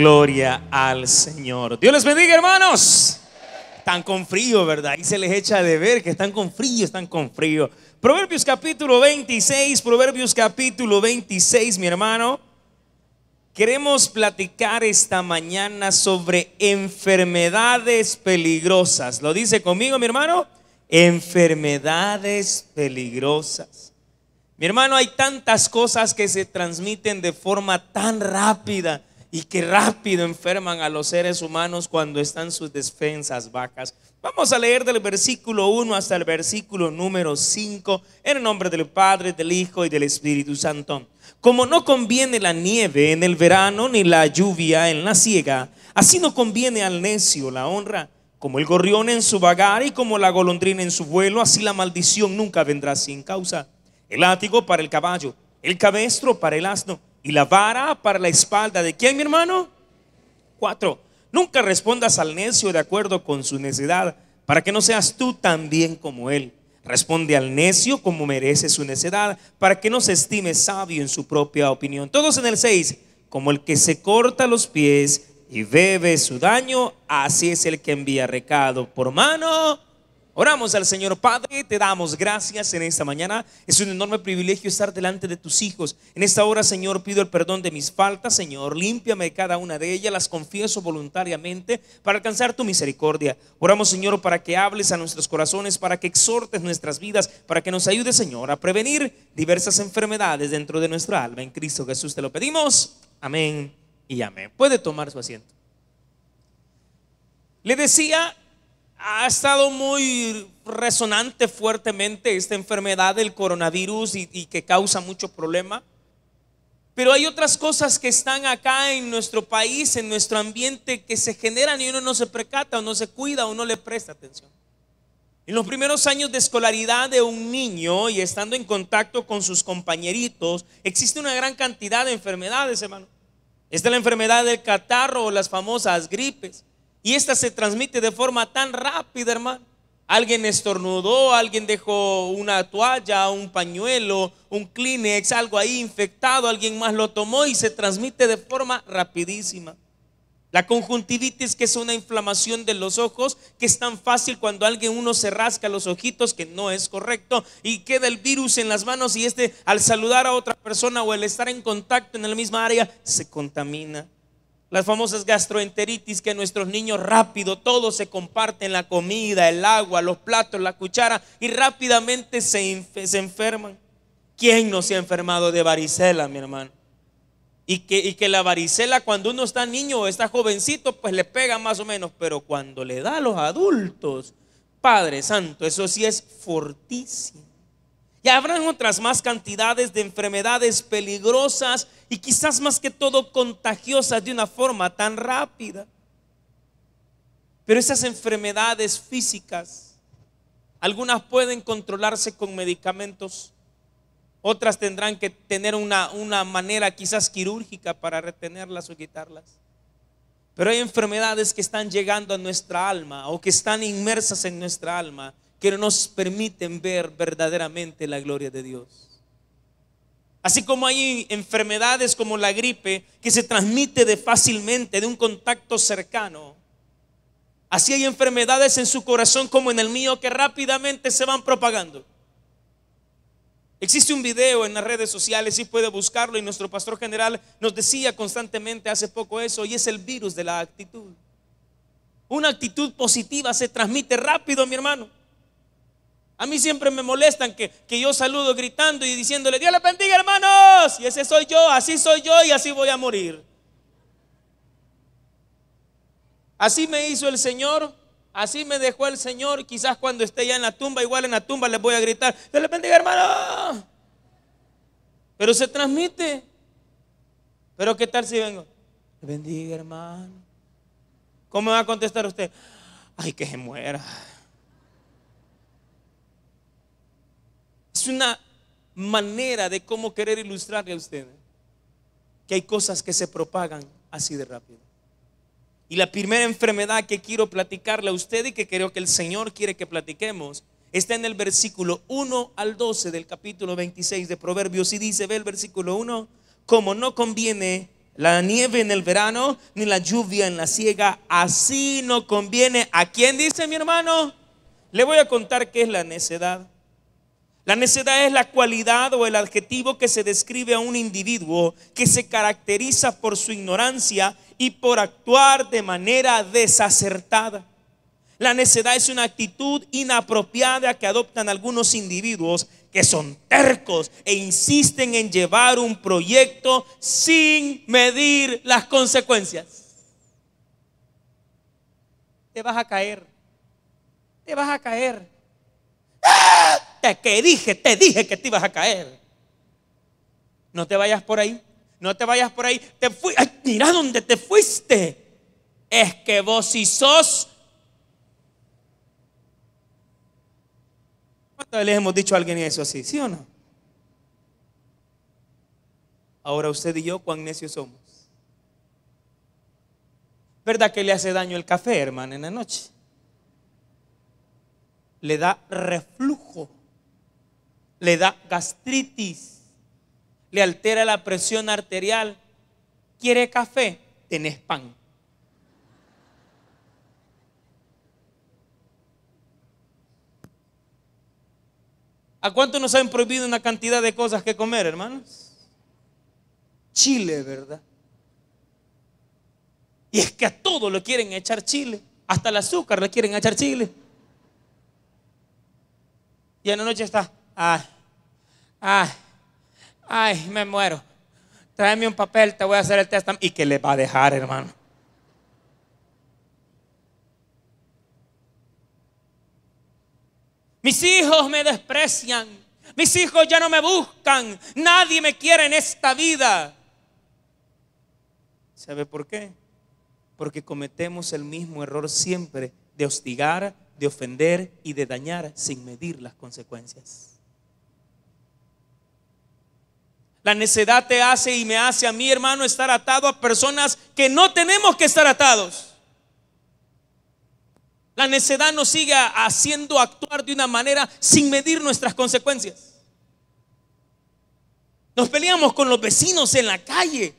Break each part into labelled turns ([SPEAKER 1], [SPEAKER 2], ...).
[SPEAKER 1] Gloria al Señor. Dios les bendiga, hermanos. Están con frío, ¿verdad? Y se les echa de ver que están con frío, están con frío. Proverbios capítulo 26, Proverbios capítulo 26, mi hermano. Queremos platicar esta mañana sobre enfermedades peligrosas. ¿Lo dice conmigo, mi hermano? Enfermedades peligrosas. Mi hermano, hay tantas cosas que se transmiten de forma tan rápida y que rápido enferman a los seres humanos cuando están sus defensas bajas. Vamos a leer del versículo 1 hasta el versículo número 5 en el nombre del Padre, del Hijo y del Espíritu Santo. Como no conviene la nieve en el verano ni la lluvia en la siega, así no conviene al necio la honra. Como el gorrión en su vagar y como la golondrina en su vuelo, así la maldición nunca vendrá sin causa. El látigo para el caballo, el cabestro para el asno y la vara para la espalda. ¿De quién, mi hermano? Cuatro. Nunca respondas al necio de acuerdo con su necedad, para que no seas tú tan bien como él. Responde al necio como merece su necedad, para que no se estime sabio en su propia opinión. Todos en el 6, como el que se corta los pies y bebe su daño, así es el que envía recado por mano Oramos al Señor Padre, te damos gracias en esta mañana. Es un enorme privilegio estar delante de tus hijos. En esta hora, Señor, pido el perdón de mis faltas, Señor. Límpiame cada una de ellas, las confieso voluntariamente para alcanzar tu misericordia. Oramos, Señor, para que hables a nuestros corazones, para que exhortes nuestras vidas, para que nos ayudes, Señor, a prevenir diversas enfermedades dentro de nuestra alma. En Cristo Jesús te lo pedimos. Amén y amén. Puede tomar su asiento. Le decía ha estado muy resonante fuertemente esta enfermedad del coronavirus y, que causa mucho problema. Pero hay otras cosas que están acá en nuestro país, en nuestro ambiente, que se generan y uno no se precata, o no se cuida o no le presta atención. En los primeros años de escolaridad de un niño y estando en contacto con sus compañeritos, existe una gran cantidad de enfermedades, hermano. Esta es la enfermedad del catarro o las famosas gripes. Y esta se transmite de forma tan rápida, hermano. Alguien estornudó, alguien dejó una toalla, un pañuelo, un Kleenex, algo ahí infectado, alguien más lo tomó y se transmite de forma rapidísima. La conjuntivitis, que es una inflamación de los ojos, que es tan fácil cuando alguien uno se rasca los ojitos, que no es correcto, y queda el virus en las manos y este al saludar a otra persona o al estar en contacto en la misma área, se contamina las famosas gastroenteritis que nuestros niños rápido, todos se comparten la comida, el agua, los platos, la cuchara y rápidamente se, se enferman. ¿Quién no se ha enfermado de varicela, mi hermano? Y que, y que la varicela cuando uno está niño o está jovencito, pues le pega más o menos, pero cuando le da a los adultos, Padre Santo, eso sí es fortísimo. Y habrán otras más cantidades de enfermedades peligrosas y quizás más que todo contagiosas de una forma tan rápida. Pero esas enfermedades físicas, algunas pueden controlarse con medicamentos, otras tendrán que tener una, una manera quizás quirúrgica para retenerlas o quitarlas. Pero hay enfermedades que están llegando a nuestra alma o que están inmersas en nuestra alma que no nos permiten ver verdaderamente la gloria de Dios. Así como hay enfermedades como la gripe que se transmite de fácilmente de un contacto cercano, así hay enfermedades en su corazón como en el mío que rápidamente se van propagando. Existe un video en las redes sociales, si puede buscarlo, y nuestro pastor general nos decía constantemente hace poco eso, y es el virus de la actitud. Una actitud positiva se transmite rápido, mi hermano. A mí siempre me molestan que, yo saludo gritando y diciéndole, Dios le bendiga hermanos. Y ese soy yo, así soy yo y así voy a morir. Así me hizo el Señor, así me dejó el Señor. Quizás cuando esté ya en la tumba, igual en la tumba les voy a gritar, Dios le bendiga hermano. Pero se transmite. Pero qué tal si vengo, le bendiga hermano. ¿Cómo va a contestar usted? Ay, que se muera. Es una manera de cómo querer ilustrarle a usted que hay cosas que se propagan así de rápido. Y la primera enfermedad que quiero platicarle a usted y que creo que el Señor quiere que platiquemos está en el versículo 1 al 12 del capítulo 26 de Proverbios y dice, ve el versículo 1, como no conviene la nieve en el verano ni la lluvia en la siega, así no conviene. ¿A quién dice mi hermano? Le voy a contar qué es la necedad. La necedad es la cualidad o el adjetivo que se describe a un individuo que se caracteriza por su ignorancia y por actuar de manera desacertada. La necedad es una actitud inapropiada que adoptan algunos individuos que son tercos e insisten en llevar un proyecto sin medir las consecuencias. Te vas a caer, te vas a caer. Te Te dije, te dije que te ibas a caer. No te vayas por ahí. No te vayas por ahí. Te fui. mira dónde te fuiste. Es que vos y sos. ¿Cuántas veces hemos dicho a alguien eso así? ¿Sí o no? Ahora usted y yo, cuán necios somos. ¿Verdad que le hace daño el café, hermano, en la noche? le da reflujo, le da gastritis, le altera la presión arterial. ¿Quiere café? Tenés pan. ¿A cuánto nos han prohibido una cantidad de cosas que comer, hermanos? Chile, ¿verdad? Y es que a todo lo quieren echar chile. Hasta el azúcar le quieren echar chile. Y en la noche está, ay, ay, ay, me muero. Tráeme un papel, te voy a hacer el testamento. ¿Y que le va a dejar, hermano? Mis hijos me desprecian. Mis hijos ya no me buscan. Nadie me quiere en esta vida. ¿Sabe por qué? Porque cometemos el mismo error siempre de hostigar de ofender y de dañar sin medir las consecuencias. La necedad te hace y me hace a mí, hermano, estar atado a personas que no tenemos que estar atados. La necedad nos sigue haciendo actuar de una manera sin medir nuestras consecuencias. Nos peleamos con los vecinos en la calle.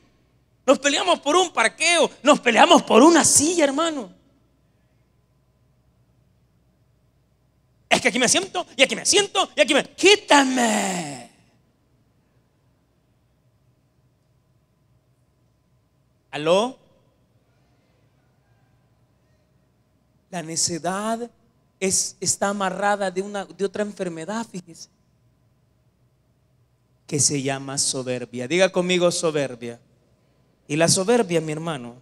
[SPEAKER 1] Nos peleamos por un parqueo. Nos peleamos por una silla, hermano. que aquí me siento, y aquí me siento, y aquí me... Quítame. ¿Aló? La necedad es, está amarrada de, una, de otra enfermedad, fíjese, que se llama soberbia. Diga conmigo soberbia. Y la soberbia, mi hermano,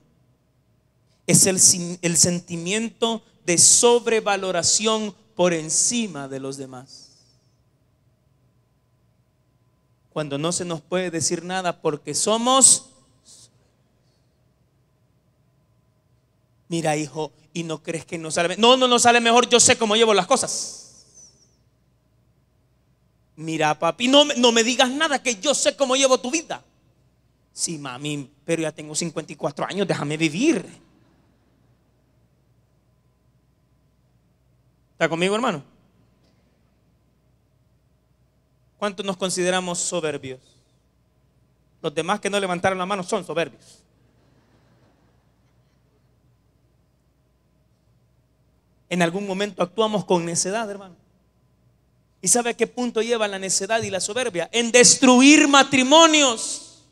[SPEAKER 1] es el, el sentimiento de sobrevaloración por encima de los demás. Cuando no se nos puede decir nada porque somos... Mira, hijo, y no crees que no sale No, no, no sale mejor, yo sé cómo llevo las cosas. Mira, papi, no, no me digas nada que yo sé cómo llevo tu vida. Sí, mami, pero ya tengo 54 años, déjame vivir. ¿Está conmigo, hermano? ¿Cuántos nos consideramos soberbios? Los demás que no levantaron la mano son soberbios. En algún momento actuamos con necedad, hermano. ¿Y sabe a qué punto lleva la necedad y la soberbia? En destruir matrimonios,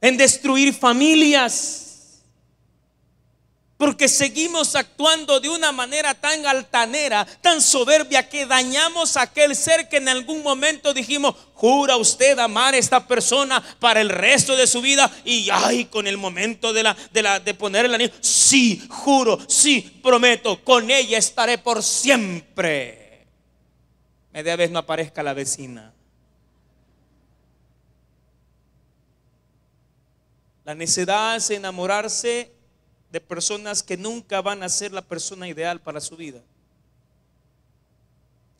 [SPEAKER 1] en destruir familias porque seguimos actuando de una manera tan altanera, tan soberbia, que dañamos a aquel ser que en algún momento dijimos, jura usted amar a esta persona para el resto de su vida y ay, con el momento de, la, la, de poner el anillo, sí, juro, sí, prometo, con ella estaré por siempre. Media vez no aparezca la vecina. La necedad es enamorarse de personas que nunca van a ser la persona ideal para su vida.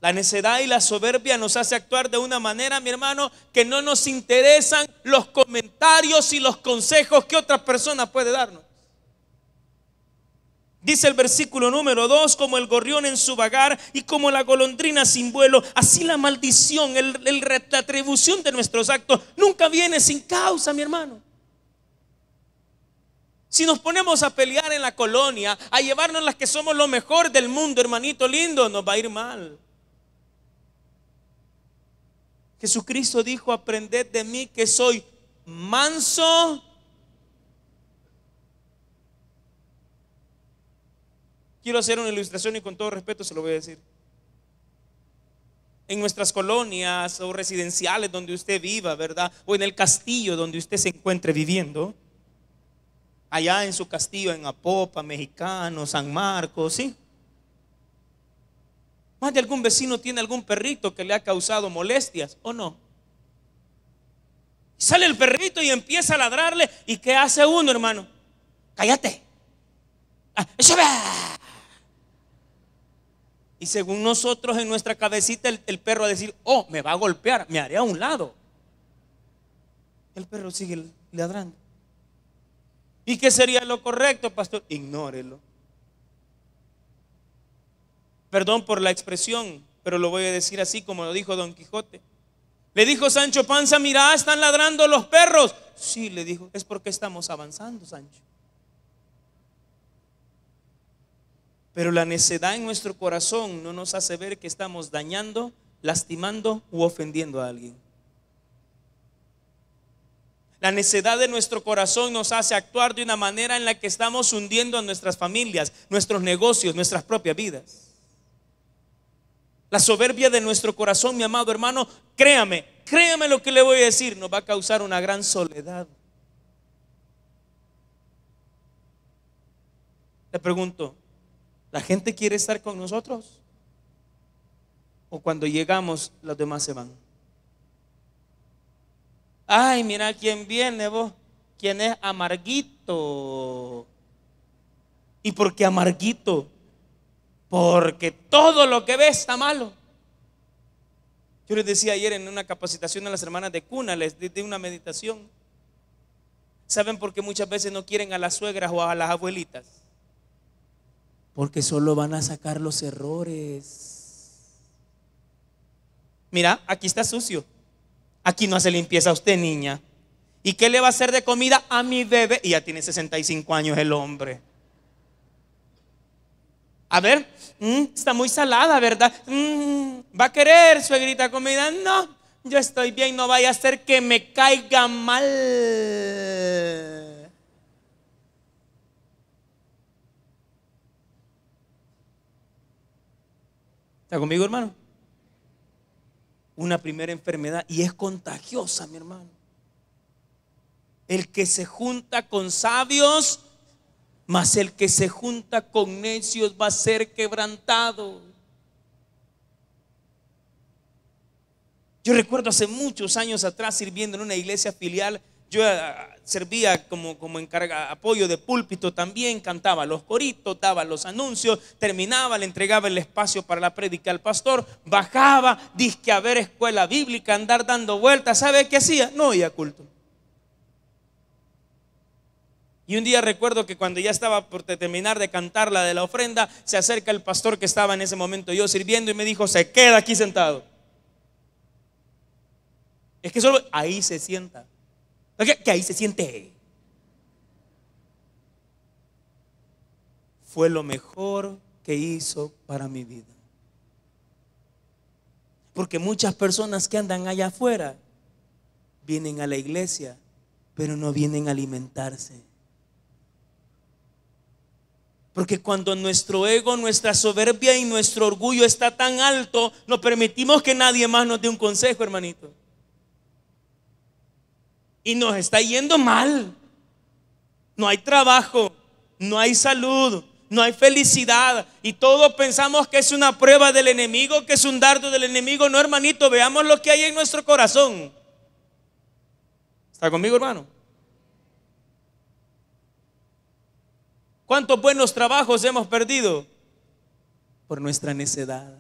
[SPEAKER 1] La necedad y la soberbia nos hace actuar de una manera, mi hermano, que no nos interesan los comentarios y los consejos que otra persona puede darnos. Dice el versículo número 2, como el gorrión en su vagar y como la golondrina sin vuelo, así la maldición, el, la atribución de nuestros actos nunca viene sin causa, mi hermano. Si nos ponemos a pelear en la colonia, a llevarnos las que somos lo mejor del mundo, hermanito lindo, nos va a ir mal. Jesucristo dijo, aprended de mí que soy manso. Quiero hacer una ilustración y con todo respeto se lo voy a decir. En nuestras colonias o residenciales donde usted viva, ¿verdad? O en el castillo donde usted se encuentre viviendo allá en su castillo, en Apopa, Mexicano, San Marcos, ¿sí? Más de algún vecino tiene algún perrito que le ha causado molestias, ¿o no? Sale el perrito y empieza a ladrarle. ¿Y qué hace uno, hermano? Cállate. Ah, y según nosotros en nuestra cabecita el, el perro va a decir, oh, me va a golpear, me haré a un lado. El perro sigue ladrando. ¿Y qué sería lo correcto, pastor? Ignórelo. Perdón por la expresión, pero lo voy a decir así como lo dijo Don Quijote. Le dijo Sancho Panza, mira, están ladrando los perros. Sí, le dijo, es porque estamos avanzando, Sancho. Pero la necedad en nuestro corazón no nos hace ver que estamos dañando, lastimando u ofendiendo a alguien. La necedad de nuestro corazón nos hace actuar de una manera en la que estamos hundiendo a nuestras familias, nuestros negocios, nuestras propias vidas. La soberbia de nuestro corazón, mi amado hermano, créame, créame lo que le voy a decir, nos va a causar una gran soledad. Le pregunto, ¿la gente quiere estar con nosotros? ¿O cuando llegamos los demás se van? Ay, mira quién viene vos, quién es amarguito. ¿Y por qué amarguito? Porque todo lo que ves está malo. Yo les decía ayer en una capacitación a las hermanas de cuna, les di una meditación. ¿Saben por qué muchas veces no quieren a las suegras o a las abuelitas? Porque solo van a sacar los errores. Mira, aquí está sucio. Aquí no hace limpieza usted, niña. ¿Y qué le va a hacer de comida a mi bebé? Y ya tiene 65 años el hombre. A ver, mm, está muy salada, ¿verdad? Mm, ¿Va a querer suegrita comida? No, yo estoy bien, no vaya a ser que me caiga mal. ¿Está conmigo, hermano? una primera enfermedad y es contagiosa, mi hermano. El que se junta con sabios, más el que se junta con necios va a ser quebrantado. Yo recuerdo hace muchos años atrás sirviendo en una iglesia filial yo eh, servía como, como encarga, apoyo de púlpito también, cantaba los coritos, daba los anuncios, terminaba, le entregaba el espacio para la prédica al pastor, bajaba, disque a ver escuela bíblica, andar dando vueltas, ¿sabe qué hacía? No iba culto. Y un día recuerdo que cuando ya estaba por terminar de cantar la de la ofrenda, se acerca el pastor que estaba en ese momento yo sirviendo y me dijo, se queda aquí sentado. Es que solo ahí se sienta que, ahí se siente. Fue lo mejor que hizo para mi vida. Porque muchas personas que andan allá afuera vienen a la iglesia, pero no vienen a alimentarse. Porque cuando nuestro ego, nuestra soberbia y nuestro orgullo está tan alto, no permitimos que nadie más nos dé un consejo, hermanito y nos está yendo mal. No hay trabajo, no hay salud, no hay felicidad. Y todos pensamos que es una prueba del enemigo, que es un dardo del enemigo. No, hermanito, veamos lo que hay en nuestro corazón. ¿Está conmigo, hermano? ¿Cuántos buenos trabajos hemos perdido? Por nuestra necedad.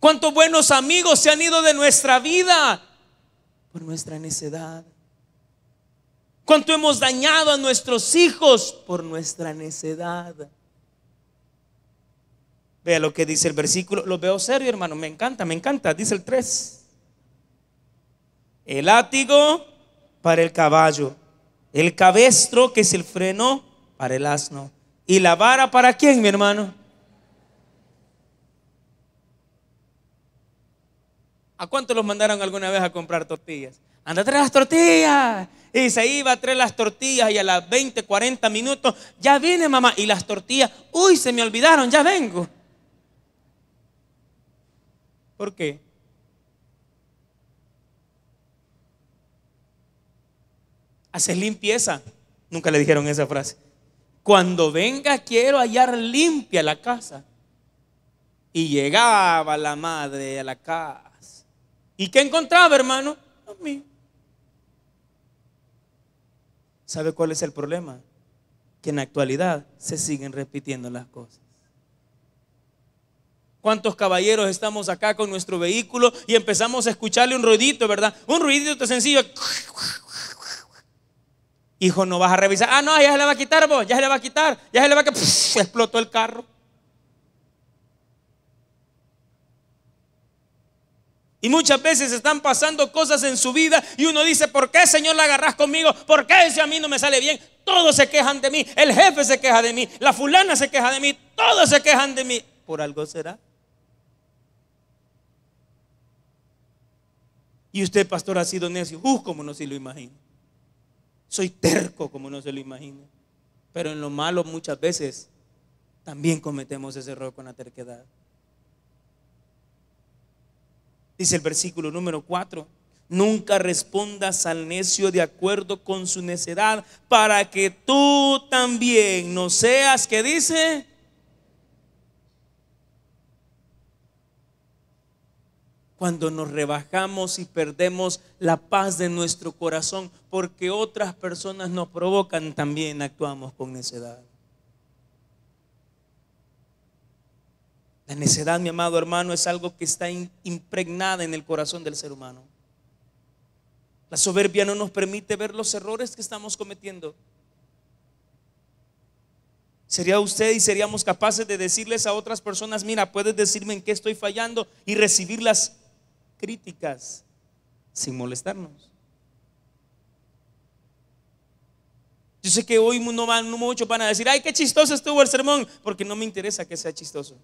[SPEAKER 1] ¿Cuántos buenos amigos se han ido de nuestra vida por nuestra necedad. Cuánto hemos dañado a nuestros hijos por nuestra necedad. Vea lo que dice el versículo. Lo veo serio, hermano. Me encanta, me encanta. Dice el 3. El látigo para el caballo. El cabestro, que es el freno, para el asno. ¿Y la vara para quién, mi hermano? ¿A cuánto los mandaron alguna vez a comprar tortillas? Anda, a las tortillas. Y se iba a traer las tortillas y a las 20, 40 minutos, ya viene mamá. Y las tortillas, uy, se me olvidaron, ya vengo. ¿Por qué? Haces limpieza. Nunca le dijeron esa frase. Cuando venga quiero hallar limpia la casa. Y llegaba la madre a la casa ¿Y qué encontraba, hermano? A mí. ¿Sabe cuál es el problema? Que en la actualidad se siguen repitiendo las cosas. ¿Cuántos caballeros estamos acá con nuestro vehículo y empezamos a escucharle un ruidito, verdad? Un ruidito sencillo. Hijo, no vas a revisar. Ah, no, ya se le va a quitar vos, ya se le va a quitar, ya se le va a quitar. Explotó el carro. Y muchas veces están pasando cosas en su vida y uno dice, ¿por qué Señor la agarras conmigo? ¿Por qué si a mí no me sale bien? Todos se quejan de mí, el jefe se queja de mí, la fulana se queja de mí, todos se quejan de mí. ¿Por algo será? Y usted, pastor, ha sido necio, uh, como no se lo imagina. Soy terco, como no se lo imagina. Pero en lo malo muchas veces también cometemos ese error con la terquedad. Dice el versículo número 4. Nunca respondas al necio de acuerdo con su necedad, para que tú también no seas que dice. Cuando nos rebajamos y perdemos la paz de nuestro corazón, porque otras personas nos provocan, también actuamos con necedad. La necedad, mi amado hermano, es algo que está impregnada en el corazón del ser humano. La soberbia no nos permite ver los errores que estamos cometiendo. ¿Sería usted y seríamos capaces de decirles a otras personas, mira, puedes decirme en qué estoy fallando y recibir las críticas sin molestarnos? Yo sé que hoy no van, muchos van a decir, ay, qué chistoso estuvo el sermón, porque no me interesa que sea chistoso.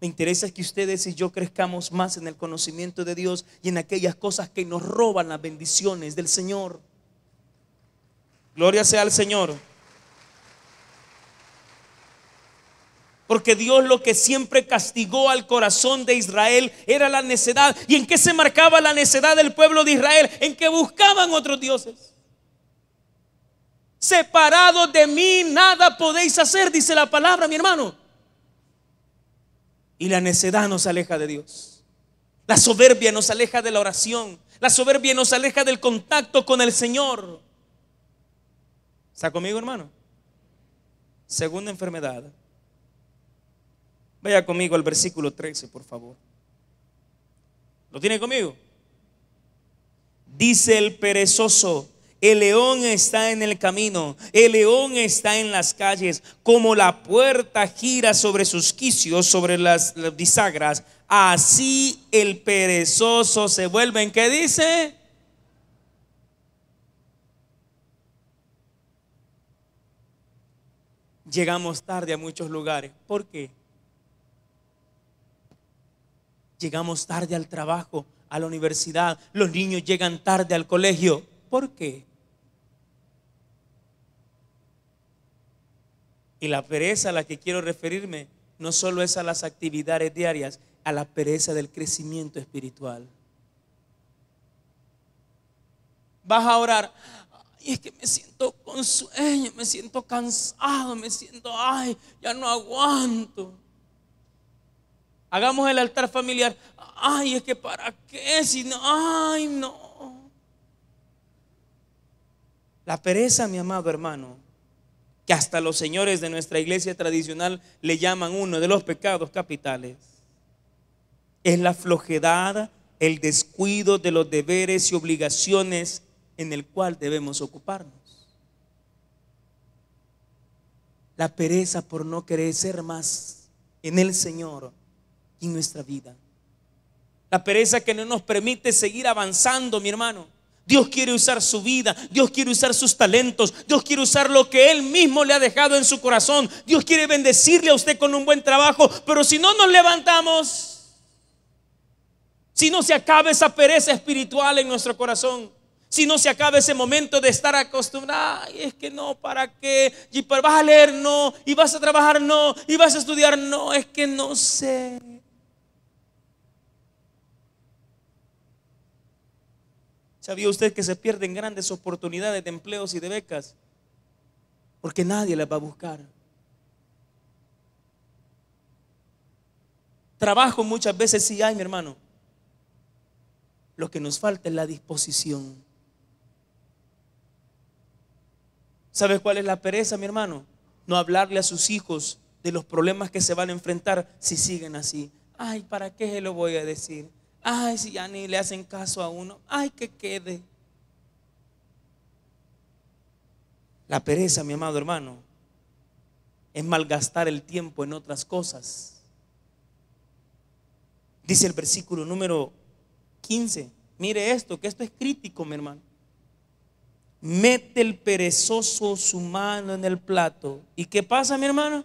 [SPEAKER 1] Me interesa que ustedes y yo crezcamos más en el conocimiento de Dios y en aquellas cosas que nos roban las bendiciones del Señor. Gloria sea al Señor. Porque Dios lo que siempre castigó al corazón de Israel era la necedad. ¿Y en qué se marcaba la necedad del pueblo de Israel? En que buscaban otros dioses. Separados de mí nada podéis hacer, dice la palabra, mi hermano. Y la necedad nos aleja de Dios. La soberbia nos aleja de la oración. La soberbia nos aleja del contacto con el Señor. ¿Está conmigo, hermano? Segunda enfermedad. Vaya conmigo al versículo 13, por favor. ¿Lo tiene conmigo? Dice el perezoso, el león está en el camino, el león está en las calles, como la puerta gira sobre sus quicios, sobre las, bisagras, así el perezoso se vuelve en qué dice? Llegamos tarde a muchos lugares. ¿Por qué? Llegamos tarde al trabajo, a la universidad, los niños llegan tarde al colegio. ¿Por qué? Y la pereza a la que quiero referirme no solo es a las actividades diarias, a la pereza del crecimiento espiritual. Vas a orar, y es que me siento con sueño, me siento cansado, me siento, ay, ya no aguanto. Hagamos el altar familiar, ay, es que para qué, si no, ay, no. La pereza, mi amado hermano, que hasta los señores de nuestra iglesia tradicional le llaman uno de los pecados capitales. Es la flojedad, el descuido de los deberes y obligaciones en el cual debemos ocuparnos. La pereza por no crecer más en el Señor y en nuestra vida. La pereza que no nos permite seguir avanzando, mi hermano. Dios quiere usar su vida, Dios quiere usar sus talentos, Dios quiere usar lo que Él mismo le ha dejado en su corazón. Dios quiere bendecirle a usted con un buen trabajo, pero si no nos levantamos, si no se acaba esa pereza espiritual en nuestro corazón, si no se acaba ese momento de estar acostumbrado ay, es que no, ¿para qué? Y vas a leer, no, y vas a trabajar, no, y vas a estudiar, no, es que no sé. ¿Sabía usted que se pierden grandes oportunidades de empleos y de becas? Porque nadie las va a buscar. Trabajo muchas veces sí hay, mi hermano. Lo que nos falta es la disposición. ¿Sabes cuál es la pereza, mi hermano? No hablarle a sus hijos de los problemas que se van a enfrentar si siguen así. Ay, ¿para qué se lo voy a decir? Ay, si ya ni le hacen caso a uno. Ay, que quede. La pereza, mi amado hermano, es malgastar el tiempo en otras cosas. Dice el versículo número 15. Mire esto, que esto es crítico, mi hermano. Mete el perezoso su mano en el plato. ¿Y qué pasa, mi hermano?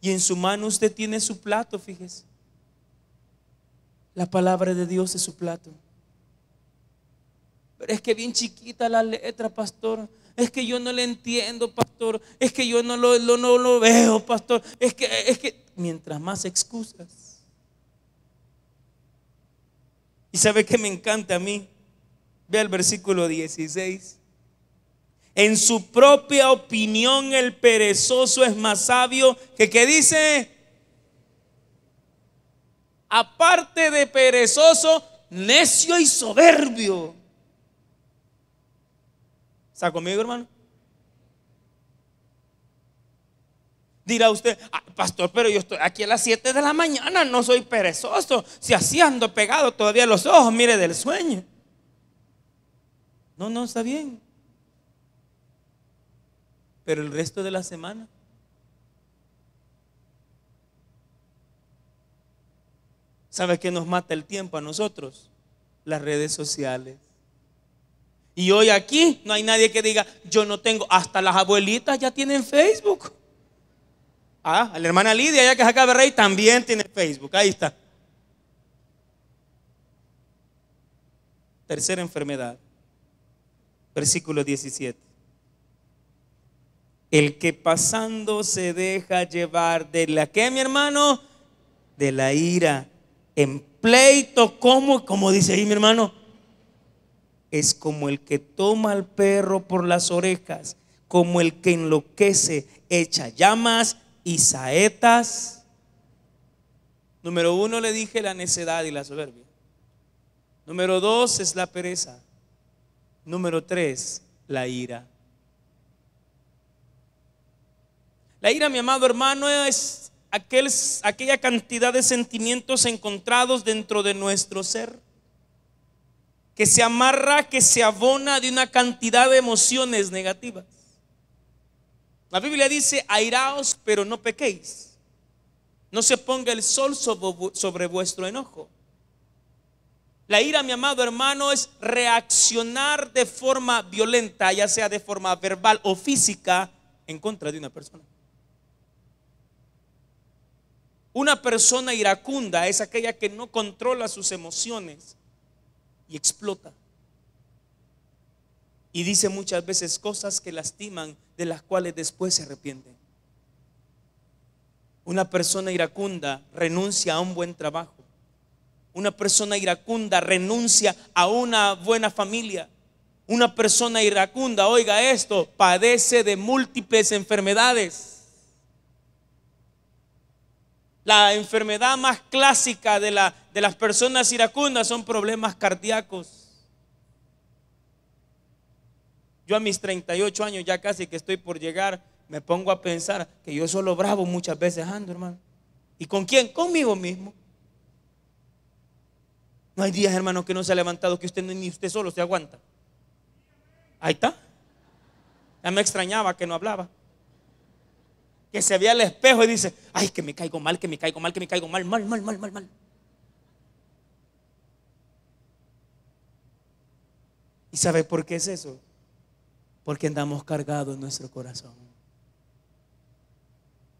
[SPEAKER 1] Y en su mano usted tiene su plato, fíjese. La palabra de Dios es su plato. Pero es que bien chiquita la letra, pastor. Es que yo no le entiendo, pastor. Es que yo no lo, no lo veo, pastor. Es que, es que, mientras más excusas. Y sabe que me encanta a mí. Ve el versículo 16. En su propia opinión, el perezoso es más sabio que que dice aparte de perezoso, necio y soberbio. ¿Está conmigo, hermano? Dirá usted, ah, pastor, pero yo estoy aquí a las 7 de la mañana, no soy perezoso. Si así ando pegado todavía los ojos, mire del sueño. No, no, está bien. Pero el resto de la semana. ¿sabes qué nos mata el tiempo a nosotros? Las redes sociales. Y hoy aquí no hay nadie que diga, yo no tengo, hasta las abuelitas ya tienen Facebook. Ah, la hermana Lidia, ya que es acá de Rey, también tiene Facebook. Ahí está. Tercera enfermedad. Versículo 17. El que pasando se deja llevar de la que, mi hermano, de la ira en pleito, como, como dice ahí mi hermano, es como el que toma al perro por las orejas, como el que enloquece, echa llamas y saetas. Número uno le dije la necedad y la soberbia. Número dos es la pereza. Número tres, la ira. La ira, mi amado hermano, es aquella cantidad de sentimientos encontrados dentro de nuestro ser, que se amarra, que se abona de una cantidad de emociones negativas. La Biblia dice, airaos, pero no pequéis. No se ponga el sol sobre vuestro enojo. La ira, mi amado hermano, es reaccionar de forma violenta, ya sea de forma verbal o física, en contra de una persona. Una persona iracunda es aquella que no controla sus emociones y explota. Y dice muchas veces cosas que lastiman, de las cuales después se arrepiente. Una persona iracunda renuncia a un buen trabajo. Una persona iracunda renuncia a una buena familia. Una persona iracunda, oiga esto, padece de múltiples enfermedades. La enfermedad más clásica de, la, de las personas iracundas son problemas cardíacos. Yo a mis 38 años, ya casi que estoy por llegar, me pongo a pensar que yo solo bravo muchas veces ando, hermano. ¿Y con quién? Conmigo mismo. No hay días, hermano, que no se ha levantado, que usted ni usted solo se aguanta. Ahí está. Ya me extrañaba que no hablaba que se ve el espejo y dice, ay, que me caigo mal, que me caigo mal, que me caigo mal, mal, mal, mal, mal, mal. ¿Y sabe por qué es eso? Porque andamos cargados en nuestro corazón.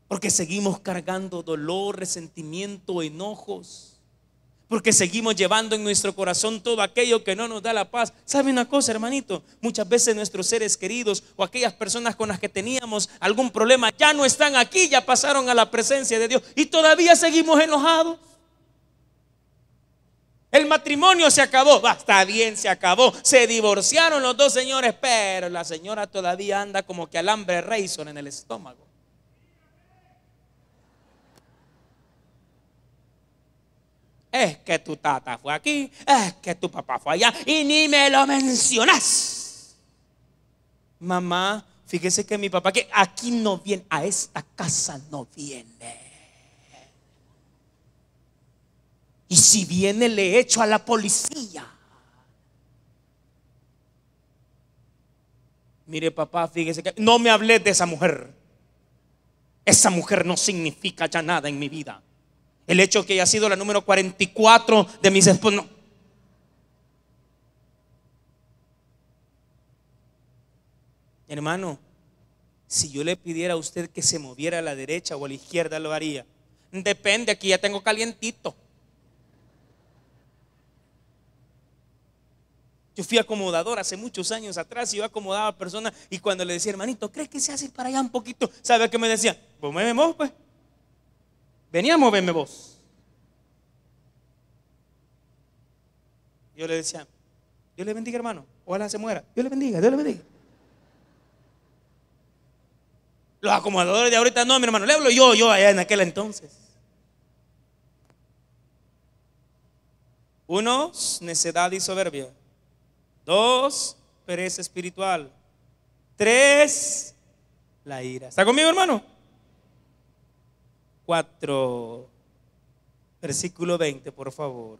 [SPEAKER 1] Porque seguimos cargando dolor, resentimiento, enojos porque seguimos llevando en nuestro corazón todo aquello que no nos da la paz. ¿Sabe una cosa, hermanito? Muchas veces nuestros seres queridos o aquellas personas con las que teníamos algún problema ya no están aquí, ya pasaron a la presencia de Dios y todavía seguimos enojados. El matrimonio se acabó, basta bien, se acabó. Se divorciaron los dos señores, pero la señora todavía anda como que alambre Rayson en el estómago. Es que tu tata fue aquí, es que tu papá fue allá y ni me lo mencionas. Mamá, fíjese que mi papá que aquí no viene, a esta casa no viene. Y si viene, le echo a la policía. Mire, papá, fíjese que no me hablé de esa mujer. Esa mujer no significa ya nada en mi vida. El hecho que haya sido la número 44 de mis esposos No. Hermano, si yo le pidiera a usted que se moviera a la derecha o a la izquierda, lo haría. Depende, aquí ya tengo calientito. Yo fui acomodador hace muchos años atrás y yo acomodaba a personas y cuando le decía, hermanito, ¿crees que se hace para allá un poquito? ¿Sabe qué me decía? Pues vemos pues. Venía a moverme vos. Yo le decía, Dios le bendiga, hermano. Ojalá se muera. Dios le bendiga, Dios le bendiga. Los acomodadores de ahorita no, mi hermano. Le hablo yo, yo allá en aquel entonces. Uno, necedad y soberbia. Dos, pereza espiritual. Tres, la ira. ¿Está conmigo, hermano? versículo 20, por favor.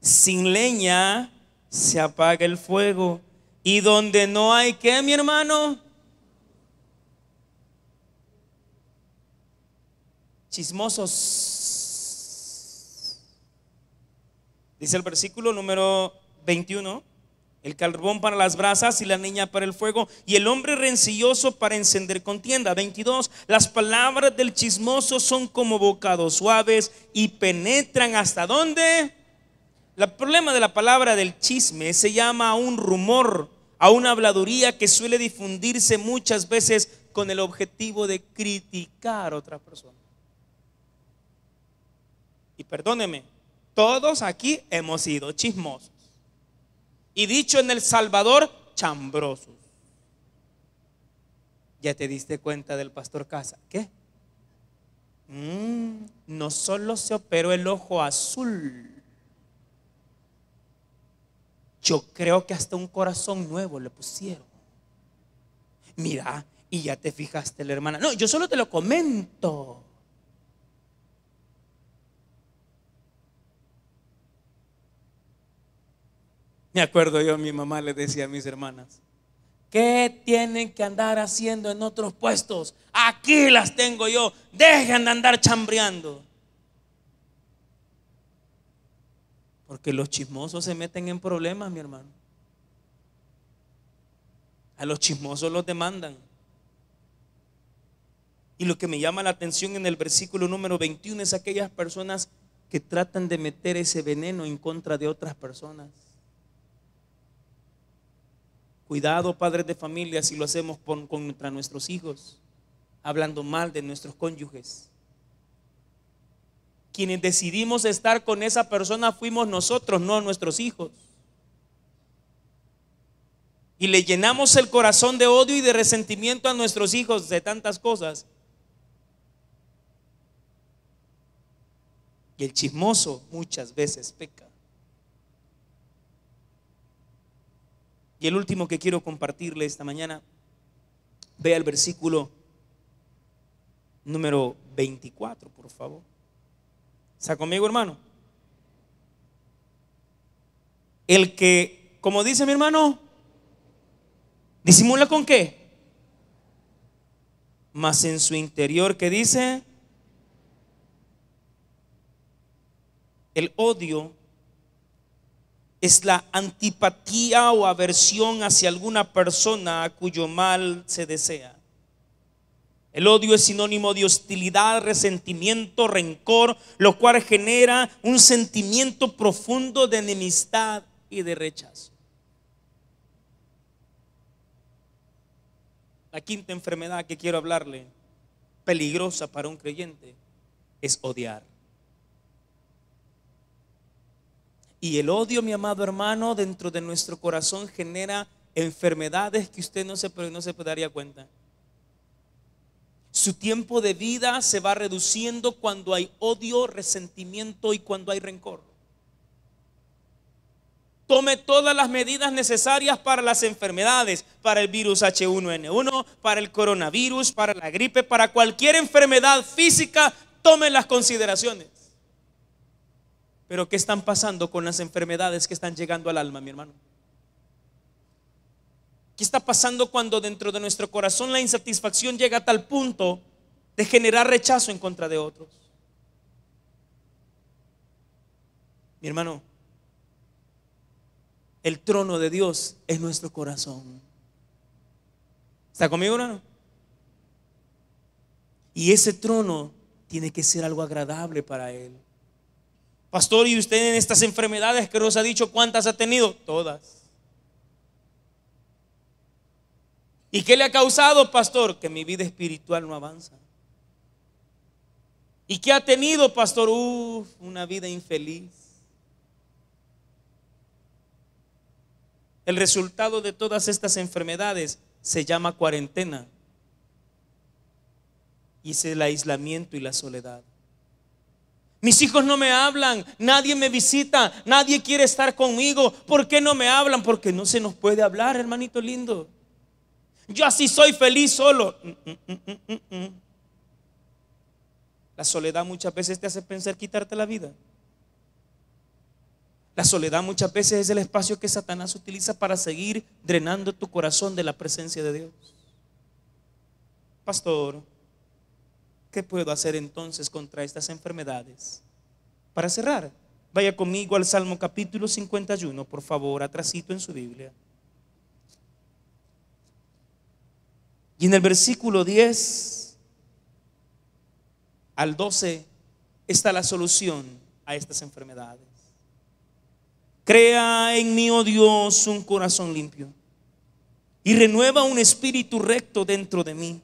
[SPEAKER 1] Sin leña se apaga el fuego. Y donde no hay qué, mi hermano? Chismosos. Dice el versículo número 21 el carbón para las brasas y la niña para el fuego, y el hombre rencilloso para encender contienda. 22. Las palabras del chismoso son como bocados suaves y penetran hasta dónde. El problema de la palabra del chisme se llama a un rumor, a una habladuría que suele difundirse muchas veces con el objetivo de criticar a otra persona. Y perdóneme, todos aquí hemos sido chismosos. Y dicho en El Salvador, chambrosos. Ya te diste cuenta del pastor Casa. ¿Qué? Mm, no solo se operó el ojo azul. Yo creo que hasta un corazón nuevo le pusieron. Mira, y ya te fijaste la hermana. No, yo solo te lo comento. Me acuerdo yo, mi mamá le decía a mis hermanas, ¿qué tienen que andar haciendo en otros puestos? Aquí las tengo yo, dejen de andar chambreando. Porque los chismosos se meten en problemas, mi hermano. A los chismosos los demandan. Y lo que me llama la atención en el versículo número 21 es aquellas personas que tratan de meter ese veneno en contra de otras personas. Cuidado, padres de familia, si lo hacemos contra nuestros hijos, hablando mal de nuestros cónyuges. Quienes decidimos estar con esa persona fuimos nosotros, no nuestros hijos. Y le llenamos el corazón de odio y de resentimiento a nuestros hijos de tantas cosas. Y el chismoso muchas veces peca. Y el último que quiero compartirle esta mañana, vea el versículo número 24, por favor. ¿Está conmigo, hermano? El que, como dice mi hermano, disimula con qué? Mas en su interior, ¿qué dice? El odio es la antipatía o aversión hacia alguna persona a cuyo mal se desea. El odio es sinónimo de hostilidad, resentimiento, rencor, lo cual genera un sentimiento profundo de enemistad y de rechazo. La quinta enfermedad que quiero hablarle, peligrosa para un creyente, es odiar. Y el odio, mi amado hermano, dentro de nuestro corazón genera enfermedades que usted no se, no se daría cuenta. Su tiempo de vida se va reduciendo cuando hay odio, resentimiento y cuando hay rencor. Tome todas las medidas necesarias para las enfermedades, para el virus H1N1, para el coronavirus, para la gripe, para cualquier enfermedad física, tome las consideraciones. Pero ¿qué están pasando con las enfermedades que están llegando al alma, mi hermano? ¿Qué está pasando cuando dentro de nuestro corazón la insatisfacción llega a tal punto de generar rechazo en contra de otros? Mi hermano, el trono de Dios es nuestro corazón. ¿Está conmigo, hermano? Y ese trono tiene que ser algo agradable para Él. Pastor, ¿y usted en estas enfermedades que nos ha dicho cuántas ha tenido? Todas. ¿Y qué le ha causado, pastor? Que mi vida espiritual no avanza. ¿Y qué ha tenido, pastor? Uf, una vida infeliz. El resultado de todas estas enfermedades se llama cuarentena y es el aislamiento y la soledad. Mis hijos no me hablan, nadie me visita, nadie quiere estar conmigo. ¿Por qué no me hablan? Porque no se nos puede hablar, hermanito lindo. Yo así soy feliz solo. Mm, mm, mm, la soledad muchas veces te hace pensar quitarte la vida. La soledad muchas veces es el espacio que Satanás utiliza para seguir drenando tu corazón de la presencia de Dios. Pastor, ¿Qué puedo hacer entonces contra estas enfermedades? Para cerrar, vaya conmigo al Salmo capítulo 51, por favor, atrasito en su Biblia. Y en el versículo 10 al 12 está la solución a estas enfermedades. Crea en mí, oh Dios, un corazón limpio y renueva un espíritu recto dentro de mí.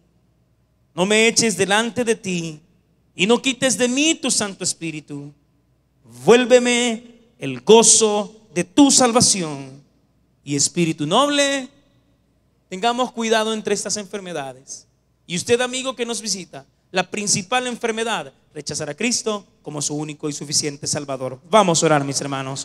[SPEAKER 1] No me eches delante de ti y no quites de mí tu Santo Espíritu. Vuélveme el gozo de tu salvación y espíritu noble. Tengamos cuidado entre estas enfermedades. Y usted, amigo que nos visita, la principal enfermedad, rechazar a Cristo como su único y suficiente Salvador. Vamos a orar, mis hermanos.